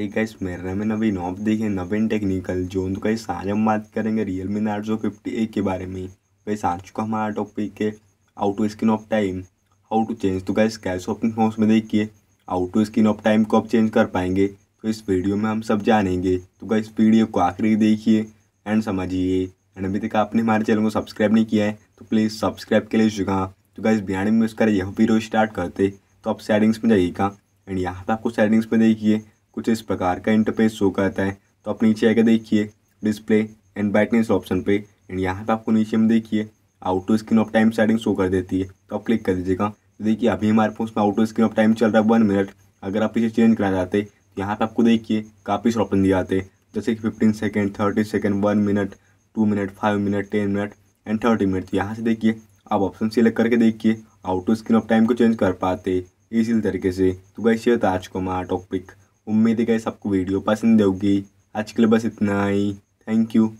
एक गाइस मेरे नाम है नवीन आप देखिए नवीन टेक्निकल जो तो गाइस आज हम बात करेंगे Realme Narzo fifty A के बारे में गाइस आज चुका हमारा टॉपिक है auto screen off time how to change तो गाइस कैश अपने फोन्स में देखिए auto screen off time को आप चेंज कर पाएंगे तो इस वीडियो में हम सब जानेंगे तो गाइस वीडियो को आखिरी देखिए एंड समझिए एंड अभी तक आपने हमारे चैनल को सब्सक्राइब नहीं किया है तो प्लीज़ सब्सक्राइब के लिए चुका तो गाइस बिहार में उसका यह वीडियो स्टार्ट करते तो आप सेटिंग्स में जाइएगा एंड यहाँ पर आपको सेटिंग्स में देखिए कुछ इस प्रकार का इंटरफेस शो करता है तो आप नीचे आकर देखिए डिस्प्ले एंड ब्राइटनेस ऑप्शन पे एंड यहाँ पे आपको नीचे में देखिए auto screen off time setting show कर देती है तो आप क्लिक कर दीजिएगा तो देखिए अभी हमारे पास में आउटो स्क्रीन ऑफ टाइम चल रहा है वन मिनट अगर आप इसे चेंज करना चाहते तो यहाँ पर आपको देखिए काफ़ी से ऑप्शन दिए आते जैसे कि fifteen second thirty second one minute two minute five minute ten minute and thirty minute यहाँ से देखिए आप ऑप्शन सेलेक्ट करके देखिए आउटो स्क्रीन ऑफ टाइम को चेंज कर पाते इसी तरीके से तो गई शेयर आज को हमारा टॉपिक उम्मीद है गई सबको वीडियो पसंद होगी आज के लिए बस इतना ही थैंक यू